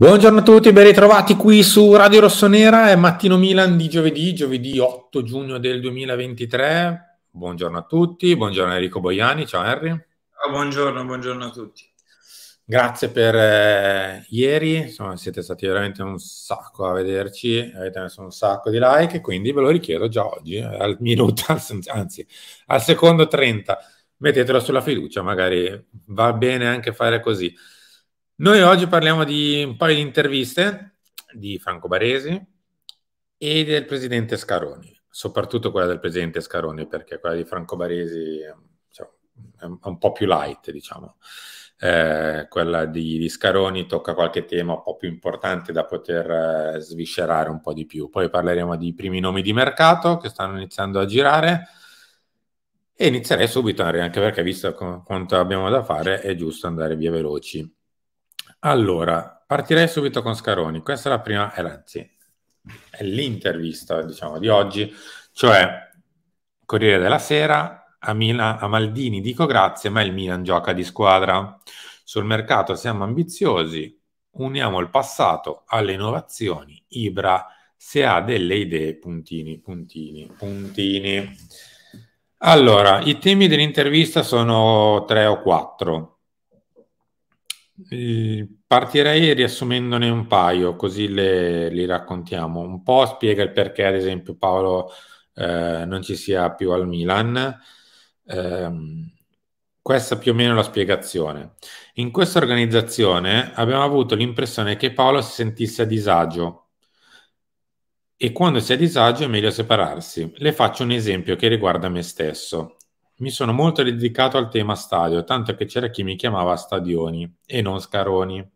Buongiorno a tutti, ben ritrovati qui su Radio Rossonera, è Mattino Milan di giovedì, giovedì 8 giugno del 2023. Buongiorno a tutti, buongiorno Enrico Boiani, ciao Henry. Ah, buongiorno, buongiorno a tutti. Grazie per eh, ieri, insomma siete stati veramente un sacco a vederci, avete messo un sacco di like, quindi ve lo richiedo già oggi, eh, al minuto, anzi al secondo 30, mettetelo sulla fiducia, magari va bene anche fare così. Noi oggi parliamo di un paio di interviste di Franco Baresi e del presidente Scaroni, soprattutto quella del presidente Scaroni, perché quella di Franco Baresi cioè, è un po' più light, diciamo. Eh, quella di, di, Scaroni tocca qualche tema un po' più importante da poter eh, sviscerare un po' di più. Poi parleremo dei primi nomi di mercato che stanno iniziando a girare. E inizierei subito, anche perché visto quanto abbiamo da fare, è giusto andare via veloci. Allora, partirei subito con Scaroni. Questa è la prima, eh, anzi, è l'intervista diciamo, di oggi, cioè Corriere della Sera, a, Mila, a Maldini dico grazie, ma il Milan gioca di squadra. Sul mercato siamo ambiziosi, uniamo il passato alle innovazioni, Ibra se ha delle idee, puntini, puntini, puntini. Allora, i temi dell'intervista sono tre o quattro. Ehm, partirei riassumendone un paio, così le, li raccontiamo. Un po' spiega il perché, ad esempio, Paolo eh, non ci sia più al Milan. Eh, questa più o meno è la spiegazione. In questa organizzazione abbiamo avuto l'impressione che Paolo si sentisse a disagio e quando si è a disagio è meglio separarsi. Le faccio un esempio che riguarda me stesso. Mi sono molto dedicato al tema stadio, tanto che c'era chi mi chiamava Stadioni e non Scaroni.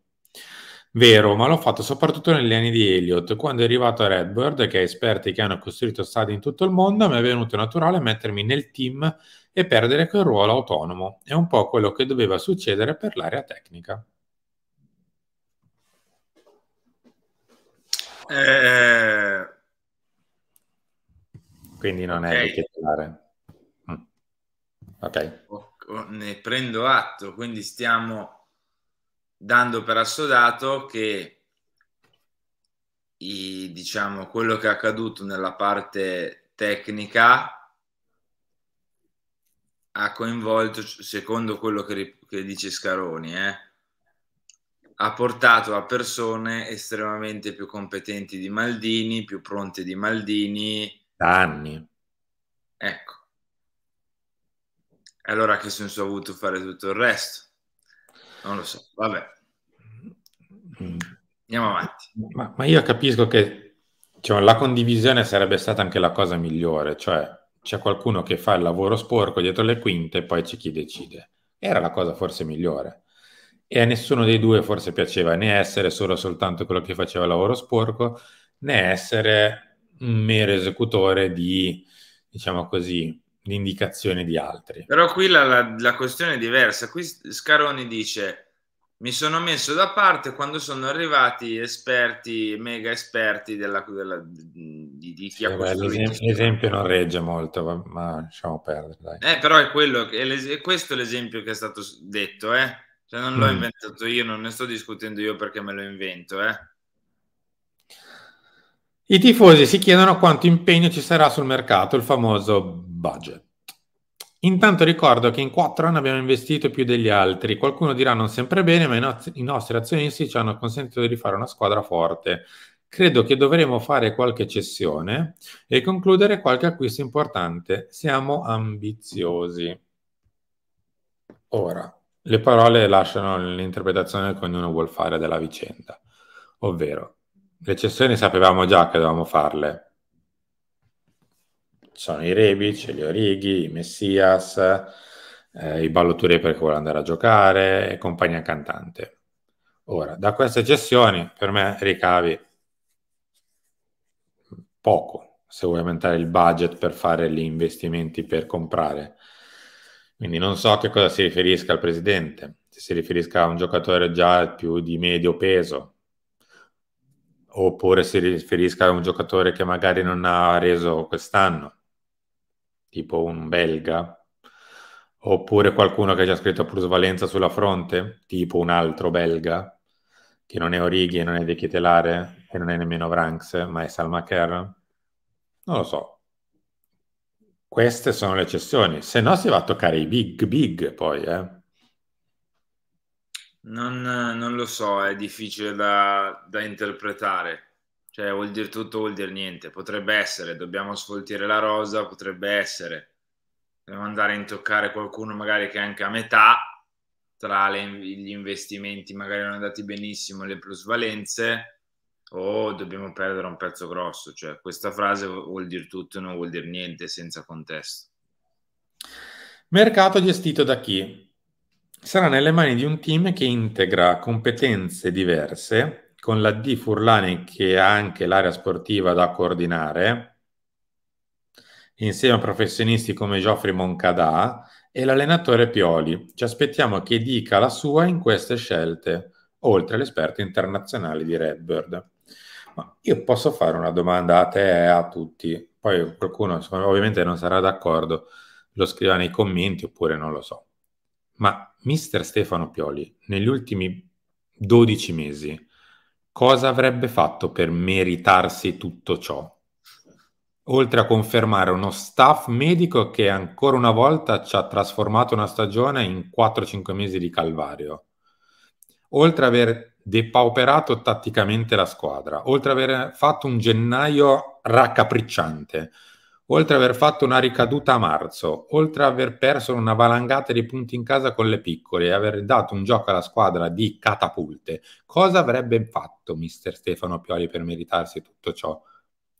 Vero, ma l'ho fatto soprattutto negli anni di Elliott, quando è arrivato a Redbird, che ha esperti che hanno costruito stadi in tutto il mondo, mi è venuto naturale mettermi nel team e perdere quel ruolo autonomo. È un po' quello che doveva succedere per l'area tecnica. Eh... Quindi non okay. è da chiacchierare. Ok. Ecco, ne prendo atto, quindi stiamo dando per assodato che i, diciamo quello che è accaduto nella parte tecnica ha coinvolto, secondo quello che, che dice Scaroni, eh, ha portato a persone estremamente più competenti di Maldini, più pronte di Maldini. Da anni. Ecco. E allora che senso ha avuto fare tutto il resto? Non lo so, vabbè. Mm. Andiamo avanti. Ma, ma io capisco che cioè, la condivisione sarebbe stata anche la cosa migliore, cioè c'è qualcuno che fa il lavoro sporco dietro le quinte e poi c'è chi decide. Era la cosa forse migliore. E a nessuno dei due forse piaceva né essere solo soltanto quello che faceva il lavoro sporco, né essere un mero esecutore di, diciamo così, l'indicazione di altri. Però qui la, la, la, questione è diversa. Qui Scaroni dice: Mi sono messo da parte quando sono arrivati esperti, mega esperti della, della, di, di, chi ha costruito. Beh, l'esempio, l'esempio, non regge molto, ma lasciamo perdere. Eh, però è, quello, è, è questo l'esempio che è stato detto, eh? cioè, non l'ho mm. inventato io, non ne sto discutendo io perché me lo invento, eh? I tifosi si chiedono quanto impegno ci sarà sul mercato, il famoso budget. Intanto ricordo che in quattro anni abbiamo investito più degli altri. Qualcuno dirà non sempre bene, ma i, no- i nostri azionisti ci hanno consentito di rifare una squadra forte. Credo che dovremo fare qualche cessione e concludere qualche acquisto importante. Siamo ambiziosi. Ora, le parole lasciano l'interpretazione che ognuno vuole fare della vicenda, ovvero le cessioni sapevamo già che dovevamo farle, sono i Rebic, gli Orighi, i Messias, eh, i ballotturi perché vuole andare a giocare e compagnia cantante. Ora, da queste gestioni per me ricavi poco se vuoi aumentare il budget per fare gli investimenti per comprare. Quindi non so a che cosa si riferisca il presidente, se si riferisca a un giocatore già più di medio peso, oppure si riferisca a un giocatore che magari non ha reso quest'anno tipo un belga, oppure qualcuno che ha già scritto plusvalenza sulla fronte, tipo un altro belga, che non è Orighi non è De Chitelare e non è nemmeno Vranks, ma è Salma Kerr. Non lo so. Queste sono le eccezioni. se no si va a toccare i big big poi, eh. Non, non lo so, è difficile da, da interpretare. Cioè, vuol dire tutto, vuol dire niente. Potrebbe essere, dobbiamo sfoltire la rosa, potrebbe essere. Dobbiamo andare a intoccare qualcuno magari che è anche a metà, tra le, gli investimenti magari non andati benissimo, le plusvalenze, o dobbiamo perdere un pezzo grosso. Cioè, questa frase vuol dire tutto, non vuol dire niente, senza contesto. Mercato gestito da chi? Sarà nelle mani di un team che integra competenze diverse con la D Furlani che ha anche l'area sportiva da coordinare, insieme a professionisti come Geoffrey Moncadà e l'allenatore Pioli. Ci aspettiamo che dica la sua in queste scelte, oltre all'esperto internazionale di Redbird. Ma io posso fare una domanda a te e a tutti, poi qualcuno ovviamente non sarà d'accordo, lo scriva nei commenti oppure non lo so. Ma mister Stefano Pioli, negli ultimi 12 mesi, cosa avrebbe fatto per meritarsi tutto ciò? Oltre a confermare uno staff medico che ancora una volta ci ha trasformato una stagione in 4-5 mesi di calvario, oltre a aver depauperato tatticamente la squadra, oltre a aver fatto un gennaio raccapricciante, oltre ad aver fatto una ricaduta a marzo, oltre ad aver perso una valangata di punti in casa con le piccole e aver dato un gioco alla squadra di catapulte, cosa avrebbe fatto mister Stefano Pioli per meritarsi tutto ciò?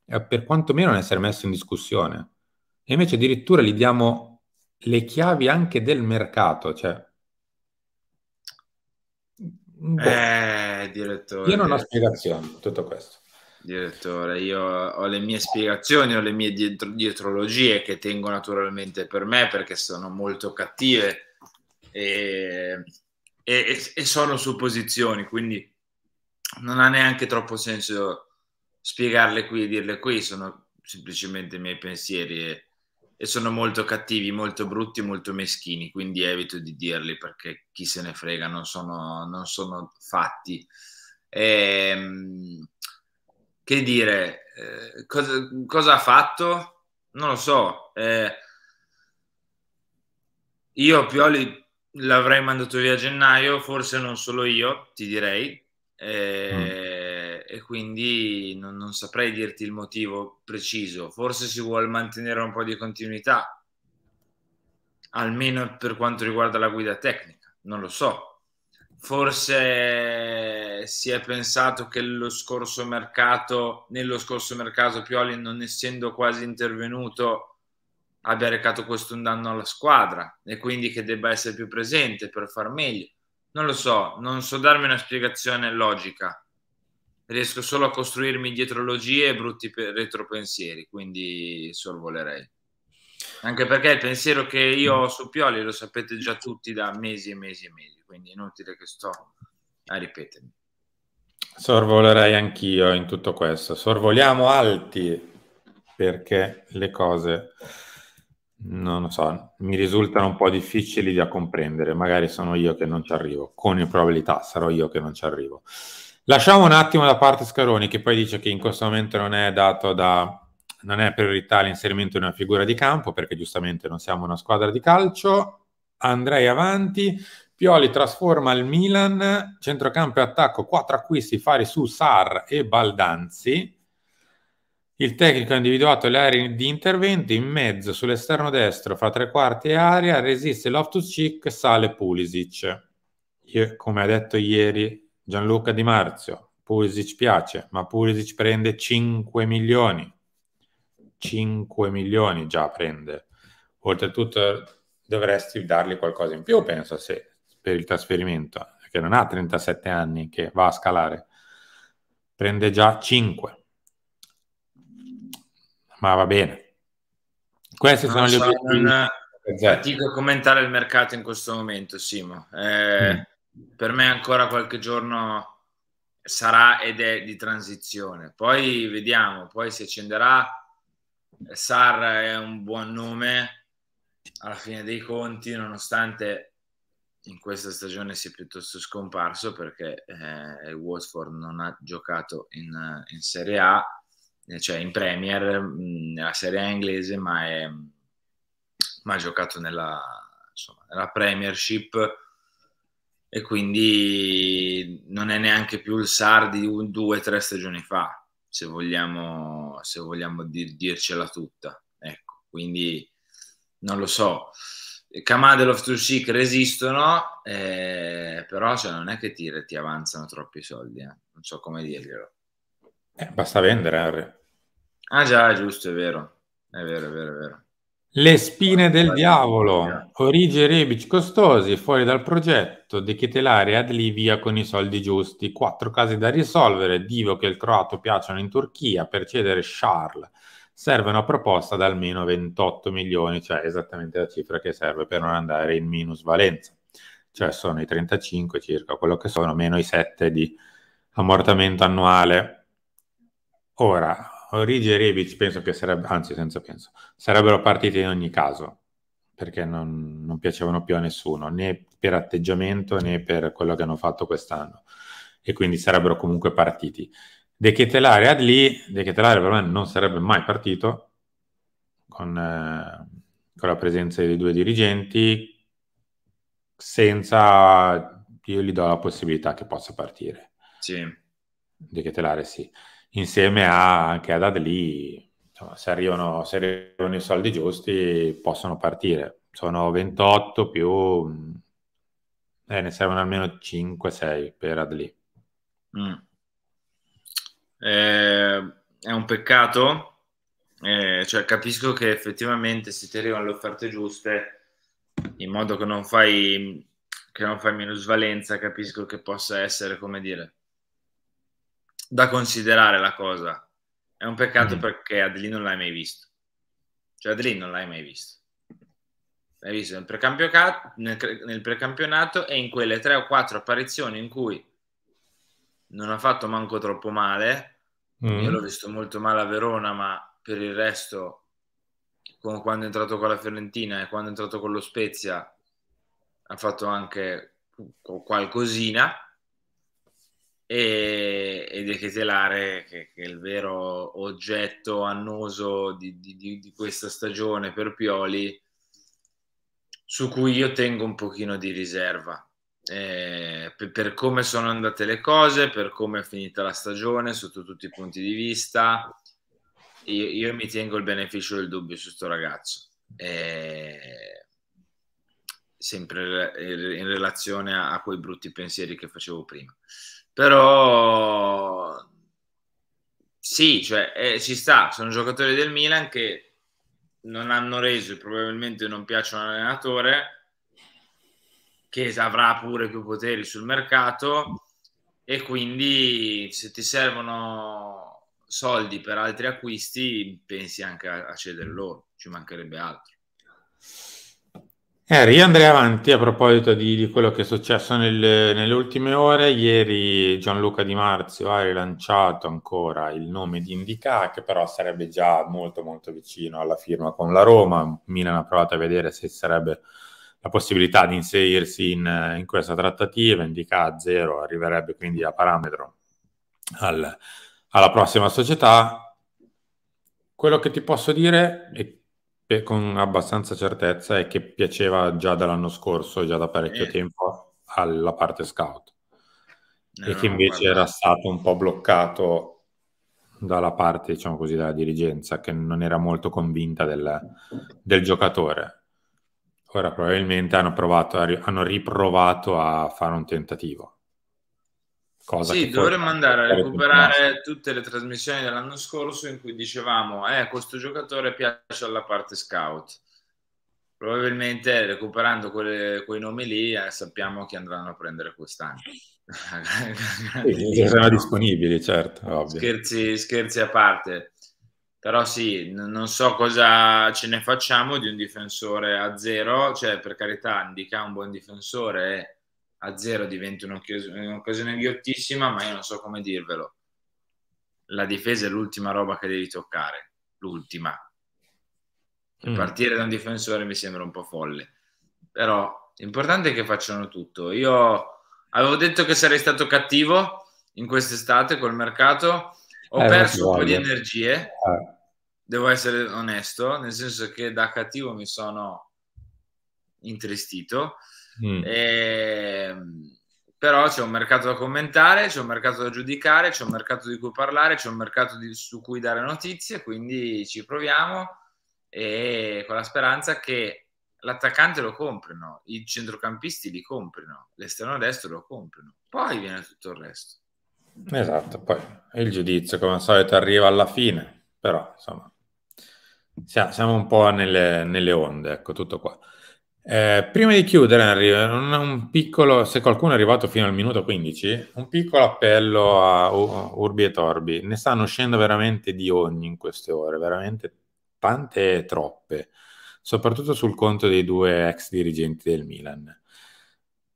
Eh, per quantomeno non essere messo in discussione. E invece addirittura gli diamo le chiavi anche del mercato, cioè... Boh. Eh, direttore. Io non ho spiegazioni tutto questo direttore, io ho le mie spiegazioni, ho le mie dietro- dietrologie che tengo naturalmente per me perché sono molto cattive e, e, e sono supposizioni, quindi non ha neanche troppo senso spiegarle qui e dirle qui, sono semplicemente i miei pensieri e, e, sono molto cattivi, molto brutti, molto meschini, quindi evito di dirli perché chi se ne frega, non sono, non sono fatti. Ehm, che dire, eh, cosa, cosa, ha fatto? Non lo so. Eh, io Pioli l'avrei mandato via a gennaio, forse non solo io, ti direi. Eh, mm. E quindi non, non, saprei dirti il motivo preciso. Forse si vuole mantenere un po' di continuità, almeno per quanto riguarda la guida tecnica. Non lo so forse si è pensato che lo scorso mercato, nello scorso mercato Pioli non essendo quasi intervenuto abbia recato questo un danno alla squadra e quindi che debba essere più presente per far meglio. Non lo so, non so darmi una spiegazione logica. Riesco solo a costruirmi dietrologie e brutti retropensieri, quindi sorvolerei. Anche perché il pensiero che io mm. ho su Pioli lo sapete già tutti da mesi e mesi e mesi, quindi inutile che sto a ripetermi. Sorvolerei anch'io in tutto questo. Sorvoliamo alti perché le cose non lo so, mi risultano un po' difficili da comprendere, magari sono io che non ci arrivo, con probabilità sarò io che non ci arrivo. Lasciamo un attimo da parte Scaroni che poi dice che in questo momento non è dato da non è priorità l'inserimento di una figura di campo perché giustamente non siamo una squadra di calcio. Andrei avanti. Pioli trasforma il Milan, centrocampo e attacco, quattro acquisti fari su Sar e Baldanzi. Il tecnico ha individuato le aree di intervento in mezzo, sull'esterno destro, fra tre quarti e area, resiste Loftus-Cheek, sale Pulisic. Io, come ha detto ieri Gianluca Di Marzio, Pulisic piace, ma Pulisic prende 5 milioni. 5 milioni già prende. Oltretutto dovresti dargli qualcosa in più, penso, se per il trasferimento, che non ha 37 anni, che va a scalare. Prende già 5. Ma va bene. Questi non sono gli obiettivi. Non... Eh, Fatico a commentare il mercato in questo momento, Simo. Eh, mm. Per me ancora qualche giorno sarà ed è di transizione. Poi vediamo, poi si accenderà Sar è un buon nome alla fine dei conti, nonostante in questa stagione sia piuttosto scomparso perché eh, il Watford non ha giocato in, in Serie A, eh, cioè in Premier, mm, nella Serie A inglese, ma, è, ma ha giocato nella, insomma, nella Premiership e quindi non è neanche più il Sar di due o tre stagioni fa se vogliamo, se vogliamo dir, dircela tutta. Ecco, quindi non lo so. Kamadelov Tushik resistono, eh, però cioè, non è che ti, ti avanzano troppi soldi, eh. non so come dirglielo. Eh, basta vendere, Harry. Ah già, è giusto, è vero, è vero, è vero, è vero. Le spine del diavolo, Origi e Rebic costosi, fuori dal progetto, De Ketelare e via con i soldi giusti, quattro casi da risolvere, Divo che il croato piacciono in Turchia, per cedere Charles serve una proposta da almeno 28 milioni, cioè esattamente la cifra che serve per non andare in minusvalenza, cioè sono i 35 circa, quello che sono, meno i 7 di ammortamento annuale. Ora, Origi e Rebic penso che sarebbero, anzi senza penso, sarebbero partiti in ogni caso, perché non, non, piacevano più a nessuno, né per atteggiamento né per quello che hanno fatto quest'anno, e quindi sarebbero comunque partiti. De Chetelare ad lì, De Chetelare per me non sarebbe mai partito con, eh, con la presenza dei due dirigenti, senza io gli do la possibilità che possa partire. Sì. De Chetelare sì insieme a, anche ad Adli, insomma, se, arrivano, se, arrivano, i soldi giusti possono partire. Sono 28 più, eh, ne servono almeno 5-6 per Adli. Mm. Eh, è un peccato, eh, cioè, capisco che effettivamente se ti arrivano le offerte giuste, in modo che non fai, che non fai minusvalenza, capisco che possa essere, come dire, da considerare la cosa. È un peccato mm. perché Adeline non l'hai mai visto. Cioè Adeline non l'hai mai visto. L'hai visto nel, precampionato, nel, nel precampionato e in quelle tre o quattro apparizioni in cui non ha fatto manco troppo male. Mm. Io l'ho visto molto male a Verona, ma per il resto, con, quando è entrato con la Fiorentina e quando è entrato con lo Spezia, ha fatto anche qualcosina e, ed è chetelare che, che, è il vero oggetto annoso di, di, di, questa stagione per Pioli su cui io tengo un pochino di riserva eh, per, per come sono andate le cose per come è finita la stagione sotto tutti i punti di vista io, io, mi tengo il beneficio del dubbio su questo ragazzo eh, sempre in relazione a, a quei brutti pensieri che facevo prima però sì, cioè, eh, ci sta, sono giocatori del Milan che non hanno reso e probabilmente non piacciono all'allenatore, che avrà pure più poteri sul mercato e quindi se ti servono soldi per altri acquisti pensi anche a, a cedere loro, ci mancherebbe altro. Harry, eh, io andrei avanti a proposito di, di quello che è successo nel- nelle ultime ore. Ieri Gianluca Di Marzio ha rilanciato ancora il nome di Indica, che però sarebbe già molto molto vicino alla firma con la Roma. Milan ha provato a vedere se sarebbe la possibilità di inserirsi in, in questa trattativa. Indica a zero arriverebbe quindi a parametro al- alla prossima società. Quello che ti posso dire è con abbastanza certezza è che piaceva già dall'anno scorso, già da parecchio eh. tempo, alla parte scout. Eh, no, e che invece guarda. era stato un po' bloccato dalla parte, diciamo così, della dirigenza, che non era molto convinta del, del giocatore. Ora probabilmente hanno, provato, hanno riprovato a fare un tentativo. Cosa sì, dovremmo andare a recuperare tutte le trasmissioni dell'anno scorso in cui dicevamo eh, questo giocatore piace alla parte scout. Probabilmente recuperando quelle, quei nomi lì eh, sappiamo chi andranno a prendere quest'anno. sì, saranno disponibili, certo. Ovvio. Scherzi, scherzi a parte. Però sì, n- non so cosa ce ne facciamo di un difensore a zero, cioè per carità, Indica un buon difensore a zero diventa un'occasione ghiottissima, ma io non so come dirvelo. La difesa è l'ultima roba che devi toccare, l'ultima. Mm. Partire da un difensore mi sembra un po' folle, però l'importante è che facciano tutto. Io avevo detto che sarei stato cattivo in quest'estate col mercato, ho eh, perso un po' di energie, eh. devo essere onesto, nel senso che da cattivo mi sono intristito Mm. E, ehm, però c'è un mercato da commentare, c'è un mercato da giudicare, c'è un mercato di cui parlare, c'è un mercato di, su cui dare notizie, quindi ci proviamo e con la speranza che l'attaccante lo comprino, i centrocampisti li comprino, l'esterno destro lo comprino, poi viene tutto il resto. Esatto, poi il giudizio come al solito arriva alla fine, però insomma siamo un po' nelle, nelle onde, ecco tutto qua. Eh, prima di chiudere, Henry, un piccolo, se qualcuno è arrivato fino al minuto 15, un piccolo appello a Urbi e Torbi. Ne stanno uscendo veramente di ogni in queste ore, veramente tante e troppe, soprattutto sul conto dei due ex dirigenti del Milan.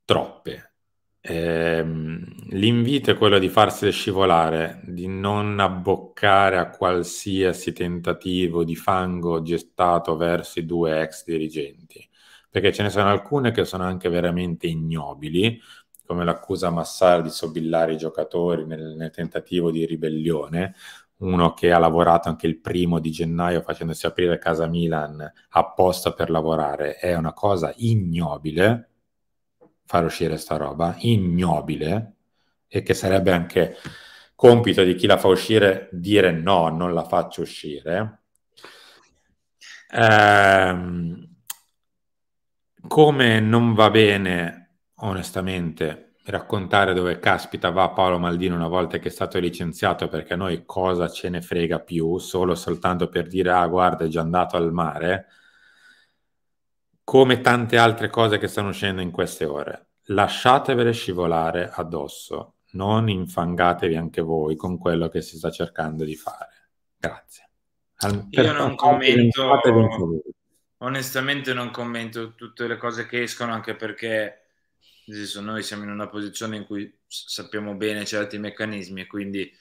Troppe. Eh, l'invito è quello di farsi scivolare, di non abboccare a qualsiasi tentativo di fango gestato verso i due ex dirigenti perché ce ne sono alcune che sono anche veramente ignobili, come l'accusa Massara di sobillare i giocatori nel, nel, tentativo di ribellione, uno che ha lavorato anche il primo di gennaio facendosi aprire casa Milan apposta per lavorare, è una cosa ignobile far uscire sta roba, ignobile, e che sarebbe anche compito di chi la fa uscire dire no, non la faccio uscire. Ehm, come non va bene, onestamente, raccontare dove caspita va Paolo Maldini una volta che è stato licenziato, perché a noi cosa ce ne frega più, solo soltanto per dire, ah guarda è già andato al mare, come tante altre cose che stanno uscendo in queste ore. Lasciatevele scivolare addosso, non infangatevi anche voi con quello che si sta cercando di fare. Grazie. Al, Io non commento onestamente non commento tutte le cose che escono anche perché senso, noi siamo in una posizione in cui sappiamo bene certi meccanismi e quindi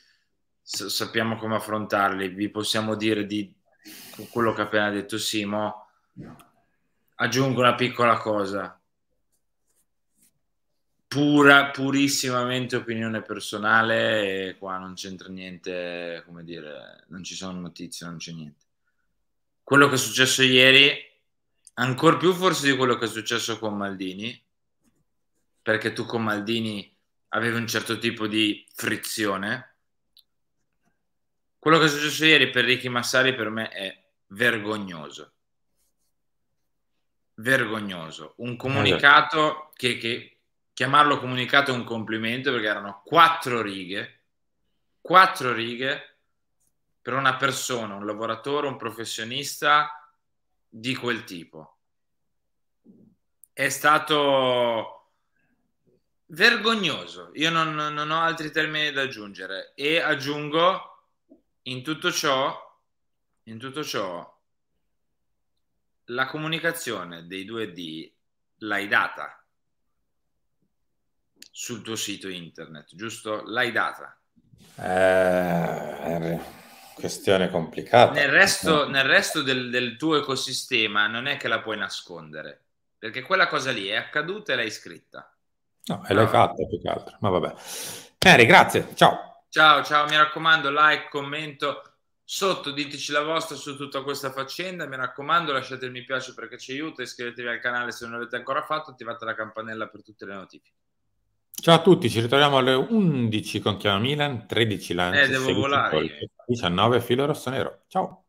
s- sappiamo come affrontarli. Vi possiamo dire di quello che ha appena detto Simo. Aggiungo una piccola cosa, pura, purissimamente opinione personale e qua non c'entra niente, come dire, non ci sono notizie, non c'è niente. Quello che è successo ieri ancora più forse di quello che è successo con Maldini, perché tu con Maldini avevi un certo tipo di frizione. Quello che è successo ieri per Ricky Massari per me è vergognoso. Vergognoso. Un comunicato che, che chiamarlo comunicato è un complimento perché erano quattro righe, quattro righe per una persona, un lavoratore, un professionista di quel tipo. È stato vergognoso, io non, non ho altri termini da aggiungere e aggiungo in tutto ciò, in tutto ciò, la comunicazione dei 2D l'hai data sul tuo sito internet, giusto? L'hai data. Eh, questione complicata. Nel resto, nel resto del, del, tuo ecosistema non è che la puoi nascondere, perché quella cosa lì è accaduta e l'hai scritta. No, e l'hai ah. fatta più che altro, ma vabbè. Henry, grazie, ciao. Ciao, ciao, mi raccomando, like, commento sotto, diteci la vostra su tutta questa faccenda, mi raccomando lasciate il mi piace perché ci aiuta, iscrivetevi al canale se non l'avete ancora fatto, attivate la campanella per tutte le notifiche. Ciao a tutti, ci ritroviamo alle 11 con Chiama Milan, 13 Lanci, eh, 16 volare. 19 eh. Filo Rosso Nero. Ciao.